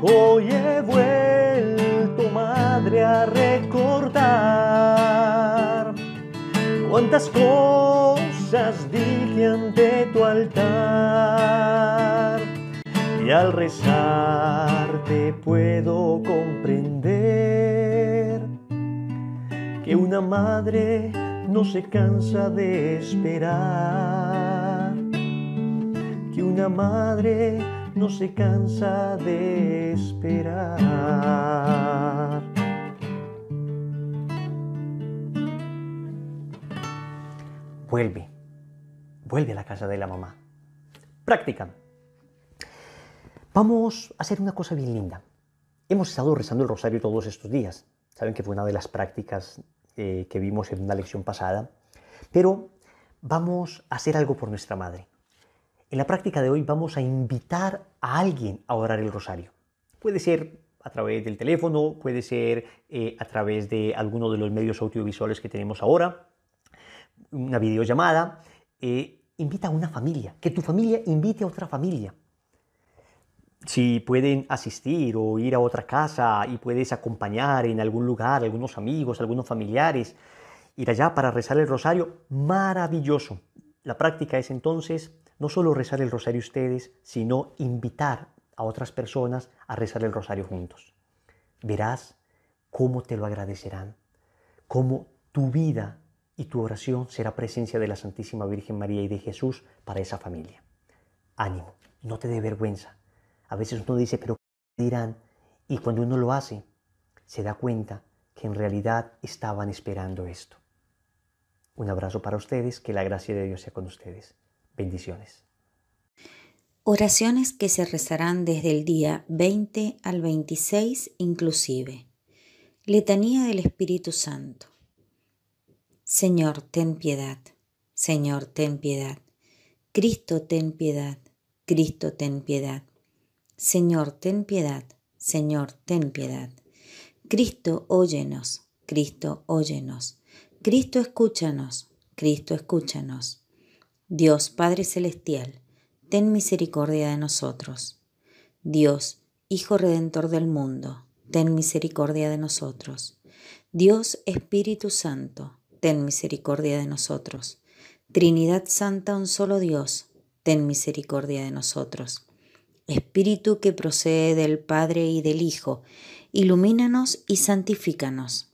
Hoy he vuelto, madre, a recordar cuántas cosas dije ante tu altar. Y al rezar te puedo comprender que una madre no se cansa de esperar una madre no se cansa de esperar. Vuelve, vuelve a la casa de la mamá. Práctica. Vamos a hacer una cosa bien linda. Hemos estado rezando el rosario todos estos días. Saben que fue una de las prácticas eh, que vimos en una lección pasada. Pero vamos a hacer algo por nuestra madre. En la práctica de hoy vamos a invitar a alguien a orar el rosario. Puede ser a través del teléfono, puede ser eh, a través de alguno de los medios audiovisuales que tenemos ahora, una videollamada. Eh, invita a una familia, que tu familia invite a otra familia. Si pueden asistir o ir a otra casa y puedes acompañar en algún lugar, algunos amigos, algunos familiares, ir allá para rezar el rosario, maravilloso. La práctica es entonces no solo rezar el rosario ustedes, sino invitar a otras personas a rezar el rosario juntos. Verás cómo te lo agradecerán, cómo tu vida y tu oración será presencia de la Santísima Virgen María y de Jesús para esa familia. Ánimo, no te dé vergüenza. A veces uno dice, pero ¿qué dirán? Y cuando uno lo hace, se da cuenta que en realidad estaban esperando esto. Un abrazo para ustedes, que la gracia de Dios sea con ustedes. Bendiciones. Oraciones que se rezarán desde el día 20 al 26 inclusive. Letanía del Espíritu Santo. Señor, ten piedad. Señor, ten piedad. Cristo, ten piedad. Cristo, ten piedad. Señor, ten piedad. Señor, ten piedad. Cristo, óyenos. Cristo, óyenos. Cristo, escúchanos. Cristo, escúchanos. Dios Padre Celestial, ten misericordia de nosotros. Dios, Hijo Redentor del mundo, ten misericordia de nosotros. Dios Espíritu Santo, ten misericordia de nosotros. Trinidad Santa, un solo Dios, ten misericordia de nosotros. Espíritu que procede del Padre y del Hijo, ilumínanos y santifícanos.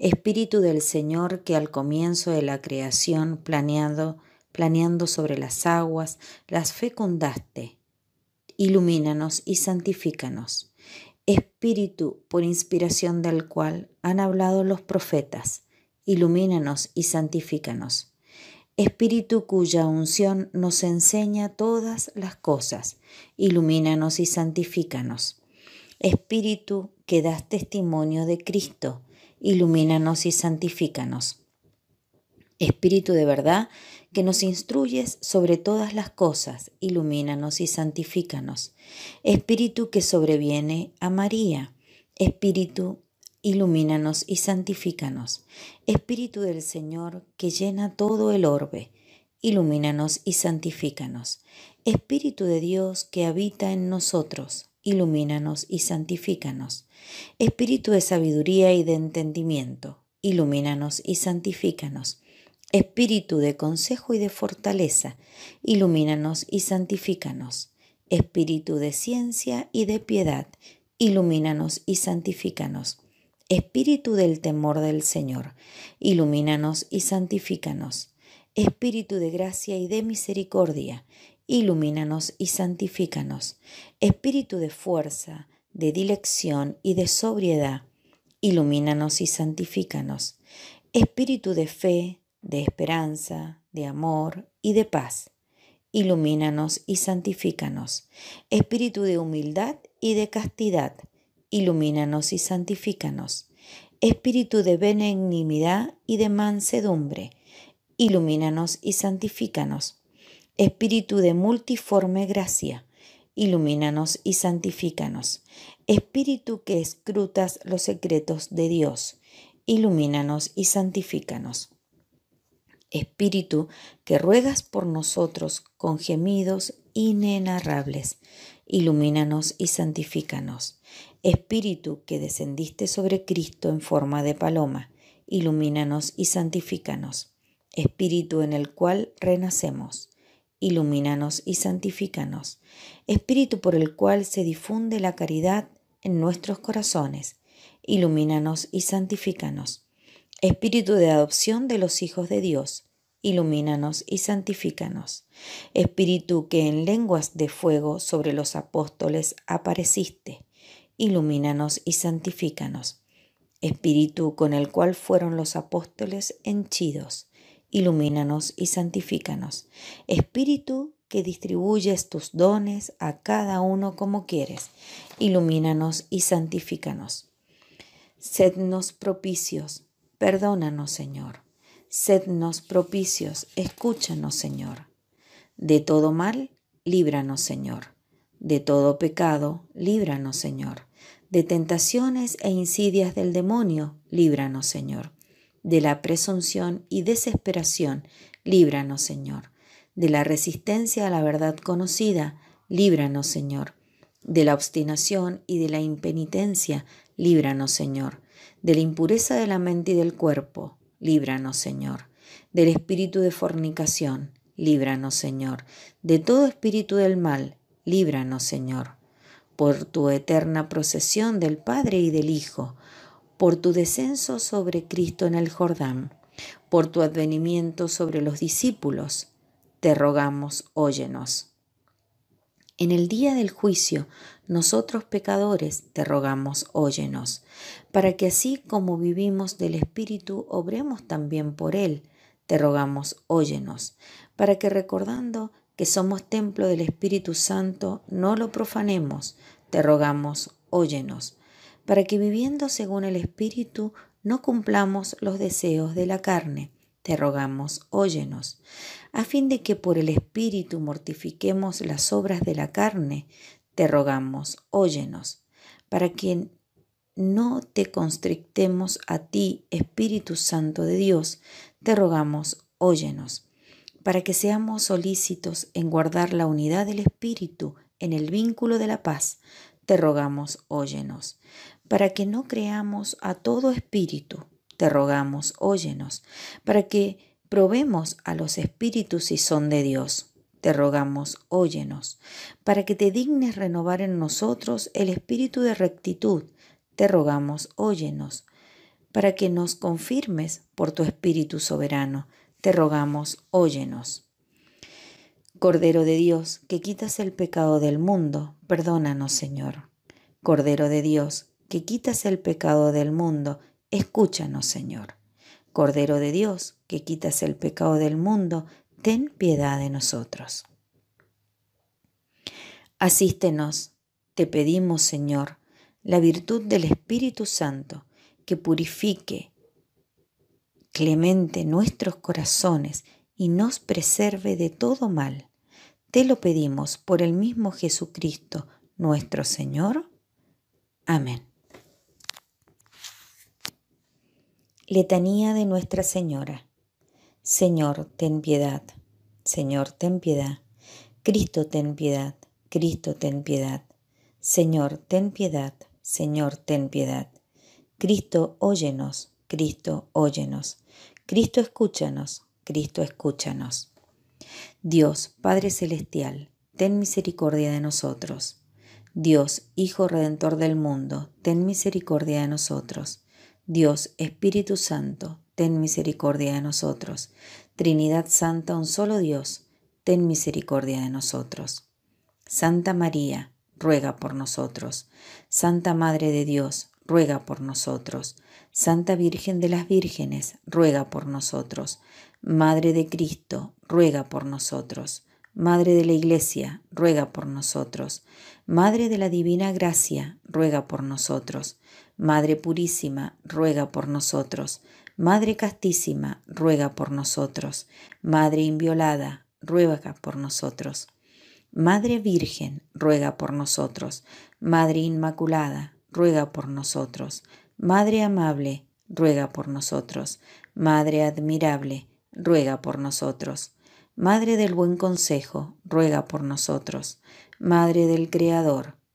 Espíritu del Señor que al comienzo de la creación planeado, planeando sobre las aguas, las fecundaste. Ilumínanos y santifícanos. Espíritu por inspiración del cual han hablado los profetas, ilumínanos y santifícanos. Espíritu cuya unción nos enseña todas las cosas, ilumínanos y santifícanos. Espíritu que das testimonio de Cristo, ilumínanos y santifícanos. Espíritu de verdad que nos instruyes sobre todas las cosas, ilumínanos y santifícanos. Espíritu que sobreviene a María, Espíritu, ilumínanos y santifícanos. Espíritu del Señor que llena todo el orbe, ilumínanos y santifícanos. Espíritu de Dios que habita en nosotros, ilumínanos y santifícanos. Espíritu de sabiduría y de entendimiento, ilumínanos y santifícanos. Espíritu de consejo y de fortaleza, ilumínanos y santifícanos. Espíritu de ciencia y de piedad, ilumínanos y santifícanos. Espíritu del temor del Señor, ilumínanos y santifícanos. Espíritu de gracia y de misericordia, ilumínanos y santifícanos. Espíritu de fuerza, de dilección y de sobriedad, ilumínanos y santifícanos. Espíritu de fe, de esperanza, de amor y de paz. Ilumínanos y santifícanos. Espíritu de humildad y de castidad, ilumínanos y santifícanos. Espíritu de benignidad y de mansedumbre, ilumínanos y santifícanos. Espíritu de multiforme gracia, ilumínanos y santifícanos. Espíritu que escrutas los secretos de Dios, ilumínanos y santifícanos. Espíritu, que ruegas por nosotros con gemidos inenarrables. Ilumínanos y santifícanos. Espíritu, que descendiste sobre Cristo en forma de paloma. Ilumínanos y santifícanos. Espíritu en el cual renacemos. Ilumínanos y santifícanos. Espíritu por el cual se difunde la caridad en nuestros corazones. Ilumínanos y santifícanos. Espíritu de adopción de los hijos de Dios, ilumínanos y santifícanos. Espíritu que en lenguas de fuego sobre los apóstoles apareciste, ilumínanos y santifícanos. Espíritu con el cual fueron los apóstoles henchidos, ilumínanos y santifícanos. Espíritu que distribuyes tus dones a cada uno como quieres, ilumínanos y santifícanos. Sednos propicios Perdónanos, Señor. Sednos propicios, escúchanos, Señor. De todo mal, líbranos, Señor. De todo pecado, líbranos, Señor. De tentaciones e insidias del demonio, líbranos, Señor. De la presunción y desesperación, líbranos, Señor. De la resistencia a la verdad conocida, líbranos, Señor. De la obstinación y de la impenitencia, líbranos, Señor de la impureza de la mente y del cuerpo, líbranos, Señor, del espíritu de fornicación, líbranos, Señor, de todo espíritu del mal, líbranos, Señor, por tu eterna procesión del Padre y del Hijo, por tu descenso sobre Cristo en el Jordán, por tu advenimiento sobre los discípulos, te rogamos, óyenos. En el día del juicio, nosotros pecadores te rogamos, óyenos, para que así como vivimos del Espíritu, obremos también por Él. Te rogamos, óyenos, para que recordando que somos templo del Espíritu Santo, no lo profanemos. Te rogamos, óyenos, para que viviendo según el Espíritu, no cumplamos los deseos de la carne. Te rogamos, óyenos, a fin de que por el Espíritu mortifiquemos las obras de la carne, te rogamos, óyenos, para que no te constrictemos a ti, Espíritu Santo de Dios, te rogamos, óyenos, para que seamos solícitos en guardar la unidad del Espíritu en el vínculo de la paz, te rogamos, óyenos, para que no creamos a todo espíritu, te rogamos, óyenos, para que Probemos a los espíritus si son de Dios. Te rogamos, óyenos, para que te dignes renovar en nosotros el espíritu de rectitud. Te rogamos, óyenos, para que nos confirmes por tu espíritu soberano. Te rogamos, óyenos. Cordero de Dios, que quitas el pecado del mundo, perdónanos, Señor. Cordero de Dios, que quitas el pecado del mundo, escúchanos, Señor. Cordero de Dios, que quitas el pecado del mundo, ten piedad de nosotros. Asístenos, te pedimos, Señor, la virtud del Espíritu Santo, que purifique clemente nuestros corazones y nos preserve de todo mal. Te lo pedimos por el mismo Jesucristo, nuestro Señor. Amén. Letanía de Nuestra Señora. Señor, ten piedad. Señor, ten piedad. Cristo, ten piedad. Cristo, ten piedad. Señor, ten piedad. Señor, ten piedad. Cristo, óyenos. Cristo, óyenos. Cristo, escúchanos. Cristo, escúchanos. Dios, Padre Celestial, ten misericordia de nosotros. Dios, Hijo Redentor del mundo, ten misericordia de nosotros. Dios, Espíritu Santo, ten misericordia de nosotros. Trinidad Santa, un solo Dios, ten misericordia de nosotros. Santa María, ruega por nosotros. Santa Madre de Dios, ruega por nosotros. Santa Virgen de las Vírgenes, ruega por nosotros. Madre de Cristo, ruega por nosotros. Madre de la Iglesia, ruega por nosotros. Madre de la Divina Gracia, ruega por nosotros. Madre Purísima, ruega por nosotros. Madre Castísima, ruega por nosotros. Madre Inviolada, ruega por nosotros. Madre Virgen, ruega por nosotros. Madre Inmaculada, ruega por nosotros. Madre Amable, ruega por nosotros. Madre Admirable, ruega por nosotros. Madre del Buen Consejo, ruega por nosotros. Madre del Creador,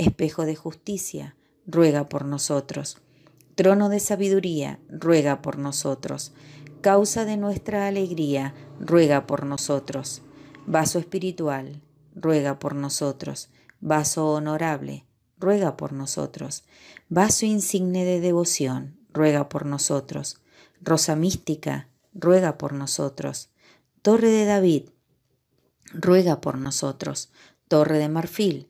espejo de justicia, ruega por nosotros. Trono de sabiduría, ruega por nosotros. Causa de nuestra alegría, ruega por nosotros. Vaso espiritual, ruega por nosotros. Vaso honorable, ruega por nosotros. Vaso insigne de devoción, ruega por nosotros. Rosa mística, ruega por nosotros. Torre de David, ruega por nosotros. Torre de marfil,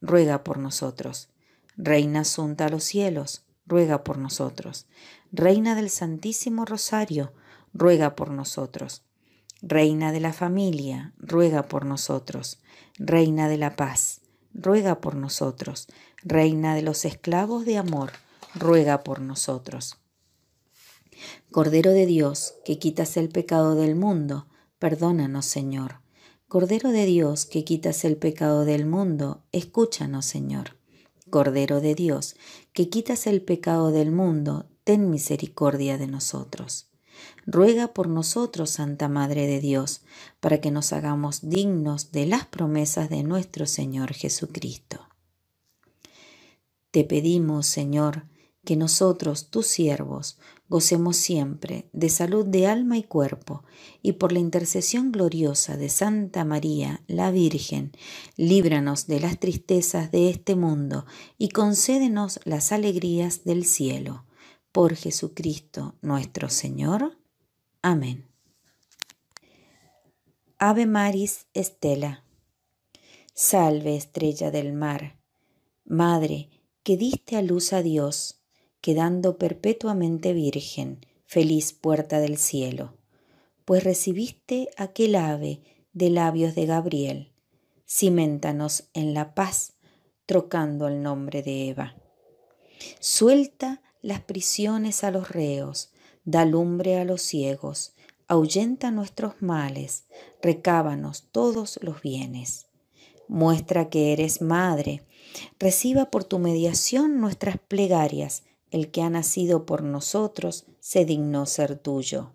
ruega por nosotros. Reina Asunta a los cielos, ruega por nosotros. Reina del Santísimo Rosario, ruega por nosotros. Reina de la familia, ruega por nosotros. Reina de la paz, ruega por nosotros. Reina de los esclavos de amor, ruega por nosotros. Cordero de Dios, que quitas el pecado del mundo, perdónanos, Señor. Cordero de Dios que quitas el pecado del mundo, escúchanos Señor. Cordero de Dios que quitas el pecado del mundo, ten misericordia de nosotros. Ruega por nosotros, Santa Madre de Dios, para que nos hagamos dignos de las promesas de nuestro Señor Jesucristo. Te pedimos, Señor, que nosotros, tus siervos, gocemos siempre de salud de alma y cuerpo, y por la intercesión gloriosa de Santa María, la Virgen, líbranos de las tristezas de este mundo y concédenos las alegrías del cielo. Por Jesucristo nuestro Señor. Amén. Ave Maris Estela. Salve estrella del mar, Madre que diste a luz a Dios quedando perpetuamente virgen, feliz puerta del cielo, pues recibiste aquel ave de labios de Gabriel, cimentanos en la paz, trocando el nombre de Eva. Suelta las prisiones a los reos, da lumbre a los ciegos, ahuyenta nuestros males, recábanos todos los bienes. Muestra que eres madre, reciba por tu mediación nuestras plegarias el que ha nacido por nosotros, se dignó ser tuyo.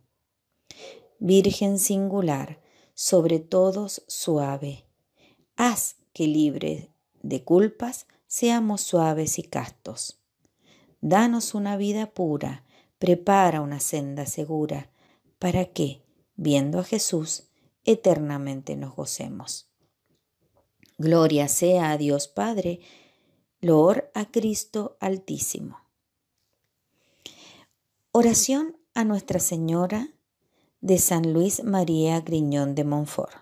Virgen singular, sobre todos suave, haz que libre de culpas seamos suaves y castos. Danos una vida pura, prepara una senda segura, para que, viendo a Jesús, eternamente nos gocemos. Gloria sea a Dios Padre, loor a Cristo Altísimo. Oración a Nuestra Señora de San Luis María Griñón de Monfort.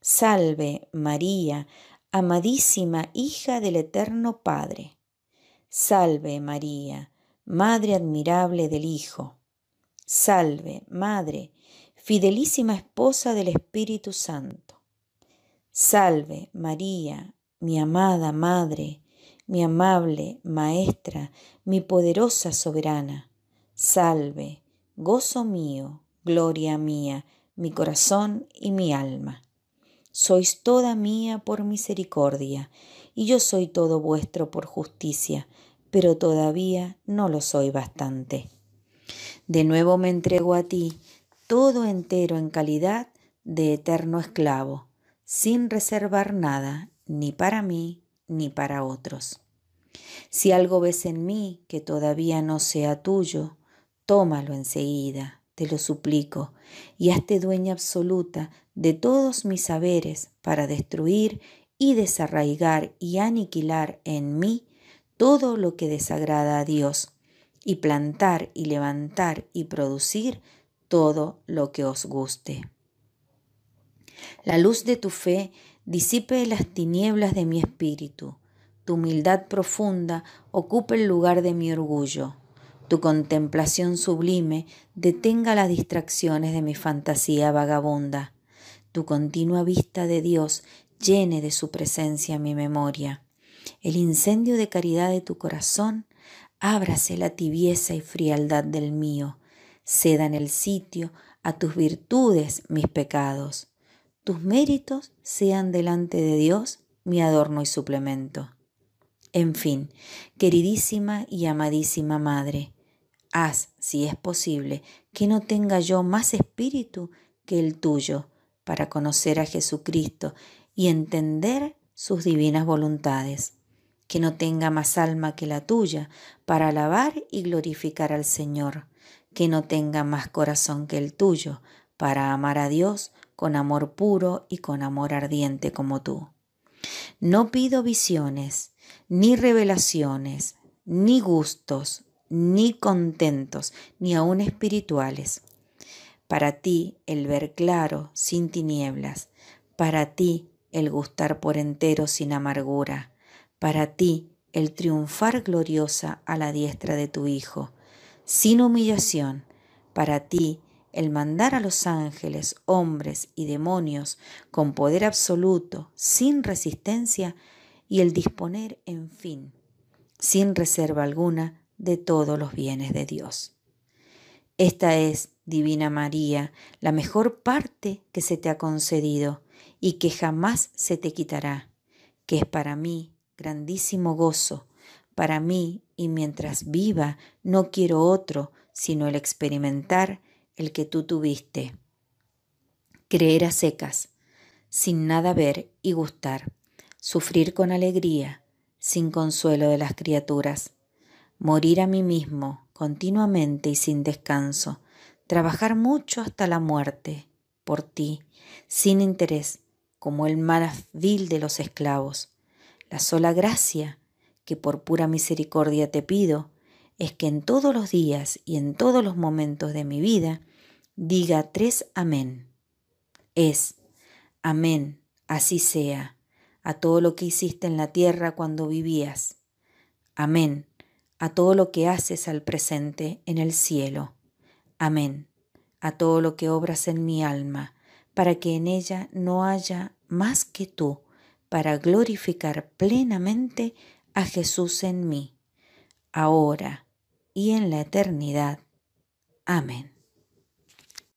Salve María, amadísima hija del Eterno Padre. Salve María, Madre admirable del Hijo. Salve Madre, fidelísima esposa del Espíritu Santo. Salve María, mi amada Madre, mi amable Maestra, mi poderosa soberana. Salve, gozo mío, gloria mía, mi corazón y mi alma. Sois toda mía por misericordia, y yo soy todo vuestro por justicia, pero todavía no lo soy bastante. De nuevo me entrego a ti, todo entero en calidad de eterno esclavo, sin reservar nada, ni para mí, ni para otros. Si algo ves en mí que todavía no sea tuyo, Tómalo enseguida, te lo suplico, y hazte dueña absoluta de todos mis saberes para destruir y desarraigar y aniquilar en mí todo lo que desagrada a Dios, y plantar y levantar y producir todo lo que os guste. La luz de tu fe disipe las tinieblas de mi espíritu, tu humildad profunda ocupe el lugar de mi orgullo tu contemplación sublime detenga las distracciones de mi fantasía vagabunda. Tu continua vista de Dios llene de su presencia mi memoria. El incendio de caridad de tu corazón ábrase la tibieza y frialdad del mío. Cedan el sitio a tus virtudes mis pecados. Tus méritos sean delante de Dios mi adorno y suplemento. En fin, queridísima y amadísima Madre, Haz, si es posible, que no tenga yo más espíritu que el tuyo para conocer a Jesucristo y entender sus divinas voluntades. Que no tenga más alma que la tuya para alabar y glorificar al Señor. Que no tenga más corazón que el tuyo para amar a Dios con amor puro y con amor ardiente como tú. No pido visiones, ni revelaciones, ni gustos, ni contentos, ni aun espirituales. Para ti el ver claro sin tinieblas, para ti el gustar por entero sin amargura, para ti el triunfar gloriosa a la diestra de tu Hijo, sin humillación, para ti el mandar a los ángeles, hombres y demonios con poder absoluto, sin resistencia, y el disponer, en fin, sin reserva alguna, de todos los bienes de Dios. Esta es, Divina María, la mejor parte que se te ha concedido y que jamás se te quitará, que es para mí grandísimo gozo, para mí y mientras viva no quiero otro sino el experimentar el que tú tuviste. Creer a secas, sin nada ver y gustar, sufrir con alegría, sin consuelo de las criaturas, morir a mí mismo continuamente y sin descanso, trabajar mucho hasta la muerte, por ti, sin interés, como el más vil de los esclavos. La sola gracia que por pura misericordia te pido es que en todos los días y en todos los momentos de mi vida diga tres amén. Es, amén, así sea, a todo lo que hiciste en la tierra cuando vivías. Amén a todo lo que haces al presente en el cielo. Amén. A todo lo que obras en mi alma, para que en ella no haya más que tú, para glorificar plenamente a Jesús en mí, ahora y en la eternidad. Amén.